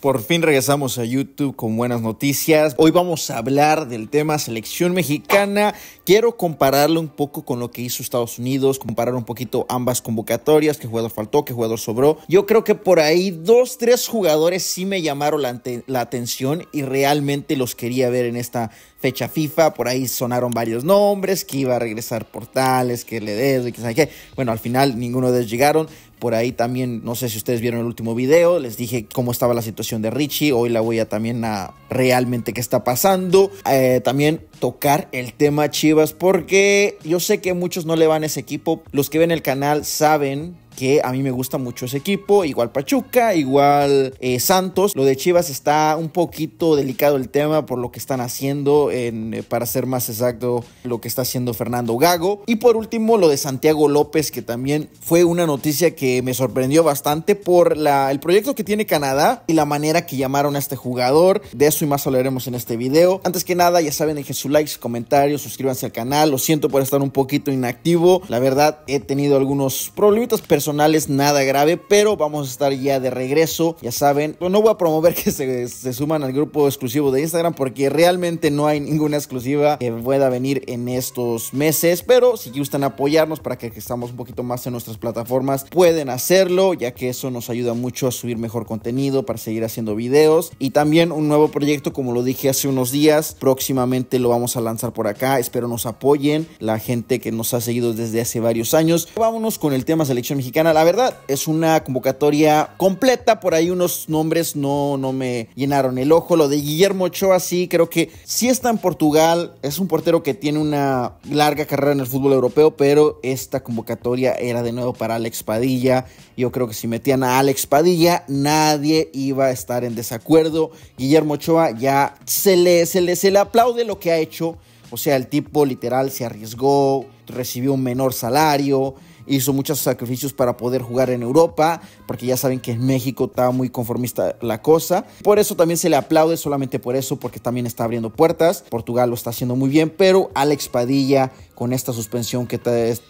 Por fin regresamos a YouTube con buenas noticias. Hoy vamos a hablar del tema selección mexicana. Quiero compararlo un poco con lo que hizo Estados Unidos, comparar un poquito ambas convocatorias, qué jugador faltó, qué jugador sobró. Yo creo que por ahí dos, tres jugadores sí me llamaron la, la atención y realmente los quería ver en esta fecha FIFA, por ahí sonaron varios nombres, que iba a regresar Portales, que le y que sabe qué. Bueno, al final ninguno de ellos llegaron. Por ahí también, no sé si ustedes vieron el último video, les dije cómo estaba la situación de Richie. Hoy la voy a también a realmente qué está pasando. Eh, también tocar el tema Chivas, porque yo sé que muchos no le van a ese equipo. Los que ven el canal saben que a mí me gusta mucho ese equipo. Igual Pachuca, igual eh, Santos. Lo de Chivas está un poquito delicado el tema por lo que están haciendo, en, eh, para ser más exacto, lo que está haciendo Fernando Gago. Y por último, lo de Santiago López, que también fue una noticia que me sorprendió bastante por la, el proyecto que tiene Canadá y la manera que llamaron a este jugador. De eso y más hablaremos en este video. Antes que nada, ya saben, dejen su like, comentarios comentario, suscríbanse al canal. Lo siento por estar un poquito inactivo. La verdad, he tenido algunos problemitas personales personales, nada grave, pero vamos a estar ya de regreso. Ya saben, no voy a promover que se, suman al grupo exclusivo de Instagram porque realmente no hay ninguna exclusiva que pueda venir en estos meses, pero si gustan apoyarnos para que estamos un poquito más en nuestras plataformas, pueden hacerlo, ya que eso nos ayuda mucho a subir mejor contenido, para seguir haciendo videos y también un nuevo proyecto, como lo dije hace unos días, próximamente lo vamos a lanzar por acá, espero nos apoyen la gente que nos ha seguido desde hace varios años. Vámonos con el tema selección mexicana la verdad, es una convocatoria completa. Por ahí unos nombres no, no me llenaron el ojo. Lo de Guillermo Ochoa, sí, creo que sí está en Portugal. Es un portero que tiene una larga carrera en el fútbol europeo, pero esta convocatoria era de nuevo para Alex Padilla. Yo creo que si metían a Alex Padilla, nadie iba a estar en desacuerdo. Guillermo Ochoa ya se le, se le, se le aplaude lo que ha hecho. O sea, el tipo literal se arriesgó, recibió un menor salario, hizo muchos sacrificios para poder jugar en Europa, porque ya saben que en México estaba muy conformista la cosa. Por eso también se le aplaude, solamente por eso, porque también está abriendo puertas. Portugal lo está haciendo muy bien, pero Alex Padilla con esta suspensión que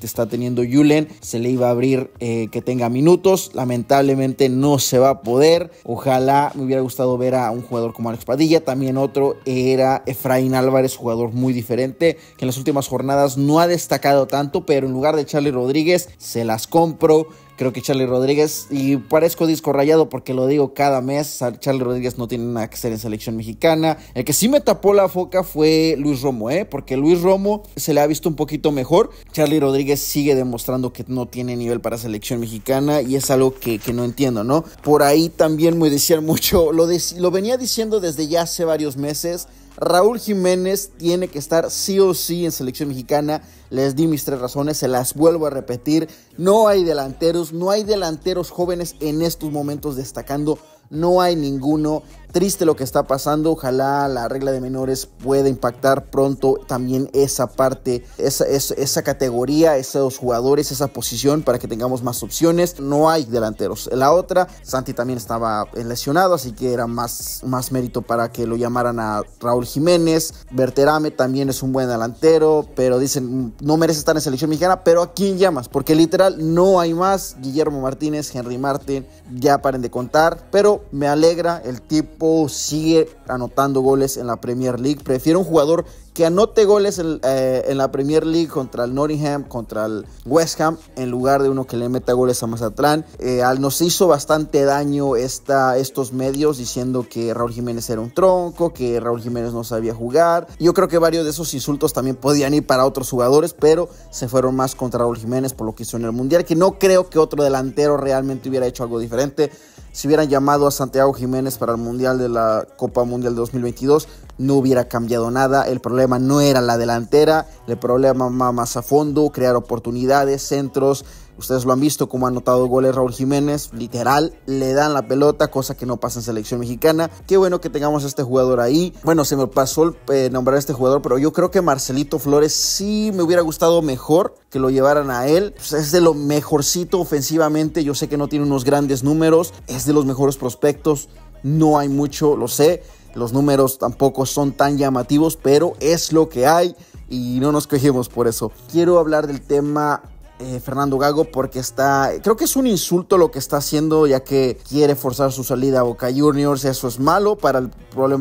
está teniendo Julen. Se le iba a abrir eh, que tenga minutos. Lamentablemente no se va a poder. Ojalá me hubiera gustado ver a un jugador como Alex Padilla. También otro era Efraín Álvarez, jugador muy diferente, que en las últimas jornadas no ha destacado tanto, pero en lugar de Charlie Rodríguez se las compro. Creo que Charlie Rodríguez, y parezco disco rayado porque lo digo cada mes, Charlie Rodríguez no tiene nada que hacer en selección mexicana. El que sí me tapó la foca fue Luis Romo, ¿eh? porque Luis Romo se le ha visto un poquito mejor. Charlie Rodríguez sigue demostrando que no tiene nivel para selección mexicana y es algo que, no entiendo, ¿no? Por ahí también me decían mucho, lo, lo venía diciendo desde ya hace varios meses Raúl Jiménez tiene que estar sí o sí en selección mexicana. Les di mis tres razones, se las vuelvo a repetir. No hay delanteros, no hay delanteros jóvenes en estos momentos destacando. No hay ninguno. Triste lo que está pasando, ojalá la regla de menores pueda impactar pronto también esa parte, esa, esa, categoría, esos jugadores, esa posición para que tengamos más opciones. No hay delanteros. La otra, Santi también estaba lesionado, así que era más, más mérito para que lo llamaran a Raúl Jiménez. Berterame también es un buen delantero, pero dicen no merece estar en selección mexicana, pero ¿a quién llamas? Porque literal no hay más. Guillermo Martínez, Henry Martín, ya paren de contar, pero me alegra el tip sigue anotando goles en la Premier League. Prefiero un jugador que anote goles eh, en, la Premier League contra el Nottingham, contra el West Ham, en lugar de uno que le meta goles a Mazatlán. Eh, nos hizo bastante daño estos medios diciendo que Raúl Jiménez era un tronco, que Raúl Jiménez no sabía jugar. Yo creo que varios de esos insultos también podían ir para otros jugadores, pero se fueron más contra Raúl Jiménez por lo que hizo en el Mundial, que no creo que otro delantero realmente hubiera hecho algo diferente. Si hubieran llamado a Santiago Jiménez para el Mundial de la Copa Mundial de 2022, no hubiera cambiado nada. El problema no era la delantera, el problema va más a fondo, crear oportunidades, centros, Ustedes lo han visto como ha anotado goles Raúl Jiménez, literal, le dan la pelota, cosa que no pasa en selección mexicana. Qué bueno que tengamos a este jugador ahí. Bueno, se me pasó eh, nombrar a este jugador, pero yo creo que Marcelito Flores sí me hubiera gustado mejor que lo llevaran a él. Pues, es de lo mejorcito ofensivamente, yo sé que no tiene unos grandes números, es de los mejores prospectos, no hay mucho, lo sé. Los números tampoco son tan llamativos, pero es lo que hay y no nos quejemos por eso. Quiero hablar del tema eh, Fernando Gago porque está, creo que es un insulto lo que está haciendo ya que quiere forzar su salida a Boca Juniors, eso es malo para el,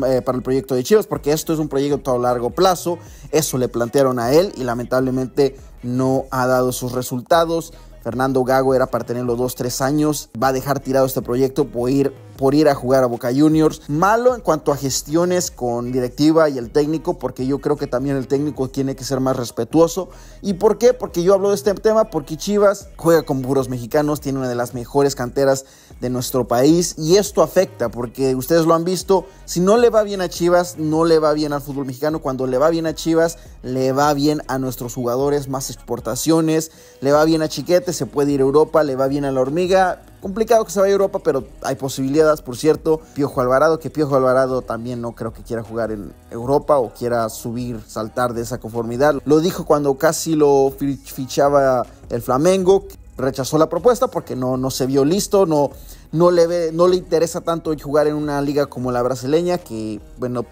eh, para el proyecto de Chivas porque esto es un proyecto a largo plazo, eso le plantearon a él y lamentablemente no ha dado sus resultados. Fernando Gago era para tenerlo dos, tres años, va a dejar tirado este proyecto por ir por ir a jugar a Boca Juniors. Malo en cuanto a gestiones con directiva y el técnico, porque yo creo que también el técnico tiene que ser más respetuoso. ¿Y por qué? Porque yo hablo de este tema, porque Chivas juega con puros mexicanos, tiene una de las mejores canteras de nuestro país y esto afecta, porque ustedes lo han visto, si no le va bien a Chivas, no le va bien al fútbol mexicano, cuando le va bien a Chivas, le va bien a nuestros jugadores, más exportaciones, le va bien a Chiquete, se puede ir a Europa, le va bien a la hormiga, complicado que se vaya a Europa, pero hay posibilidades, por cierto. Piojo Alvarado, que Piojo Alvarado también no creo que quiera jugar en Europa o quiera subir, saltar de esa conformidad. Lo dijo cuando casi lo fichaba el Flamengo, rechazó la propuesta porque no, no se vio listo, no, no, le no le interesa tanto jugar en una liga como la brasileña, que bueno,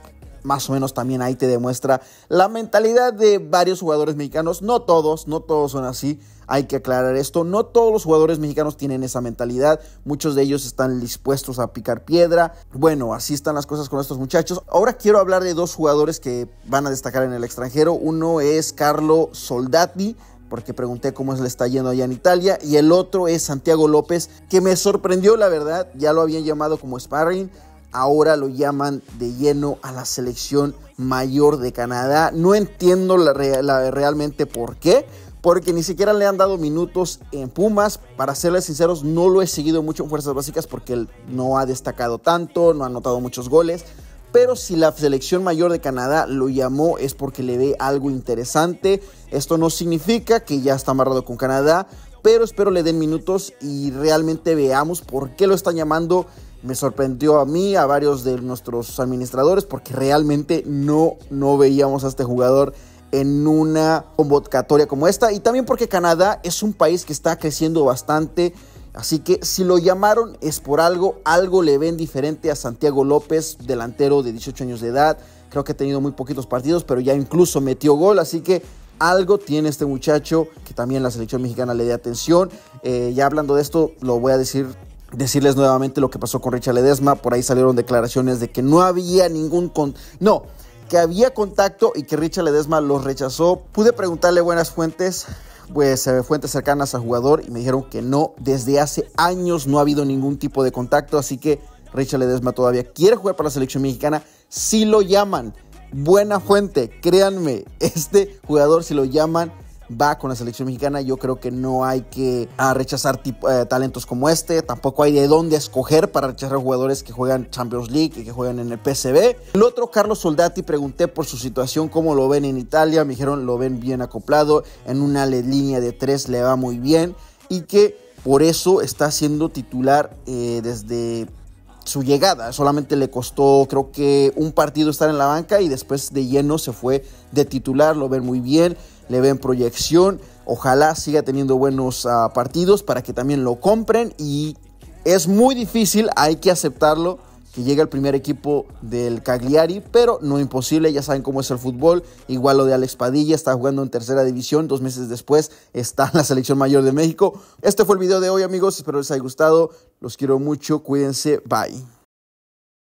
más o menos también ahí te demuestra la mentalidad de varios jugadores mexicanos. No todos, no todos son así. Hay que aclarar esto. No todos los jugadores mexicanos tienen esa mentalidad. Muchos de ellos están dispuestos a picar piedra. Bueno, así están las cosas con estos muchachos. Ahora quiero hablar de dos jugadores que van a destacar en el extranjero. Uno es Carlo Soldati porque pregunté cómo le está yendo allá en Italia, y el otro es Santiago López, que me sorprendió la verdad, ya lo habían llamado como sparring, ahora lo llaman de lleno a la selección mayor de Canadá. No entiendo realmente por qué, porque ni siquiera le han dado minutos en Pumas. Para serles sinceros, no lo he seguido mucho en Fuerzas Básicas porque él no ha destacado tanto, no ha anotado muchos goles. Pero si la selección mayor de Canadá lo llamó es porque le ve algo interesante. Esto no significa que ya está amarrado con Canadá, pero espero le den minutos y realmente veamos por qué lo están llamando. Me sorprendió a mí, a varios de nuestros administradores, porque realmente no, no veíamos a este jugador en una convocatoria como esta. Y también porque Canadá es un país que está creciendo bastante. Así que si lo llamaron es por algo, algo le ven diferente a Santiago López, delantero de 18 años de edad. Creo que ha tenido muy poquitos partidos, pero ya incluso metió gol. Así que algo tiene este muchacho que también la selección mexicana le dé atención. Eh, ya hablando de esto, lo voy a decir decirles nuevamente lo que pasó con Richard Ledesma. Por ahí salieron declaraciones de que no había ningún... Con... No, que había contacto y que Richard Ledesma los rechazó. Pude preguntarle buenas fuentes, pues eh, fuentes cercanas al jugador y me dijeron que no, desde hace años no ha habido ningún tipo de contacto, así que Richard Ledesma todavía quiere jugar para la selección mexicana si lo llaman buena fuente. Créanme, este jugador, si lo llaman, va con la selección mexicana. Yo creo que no hay que ah, rechazar eh, talentos como este. Tampoco hay de dónde escoger para rechazar jugadores que juegan Champions League y que juegan en el PSV. El otro, Carlos Soldati, pregunté por su situación, cómo lo ven en Italia. Me dijeron, lo ven bien acoplado. En una línea de tres le va muy bien. Y que por eso está siendo titular eh, desde su llegada. Solamente le costó, creo que, un partido estar en la banca y después de lleno se fue de titular. Lo ven muy bien, le ven proyección. Ojalá siga teniendo buenos ah, partidos para que también lo compren. Y es muy difícil, hay que aceptarlo, que llega al primer equipo del Cagliari, pero no imposible, ya saben cómo es el fútbol, igual lo de Alex Padilla, está jugando en tercera división, dos meses después está en la selección mayor de México. Este fue el video de hoy amigos, espero les haya gustado, los quiero mucho, cuídense, bye.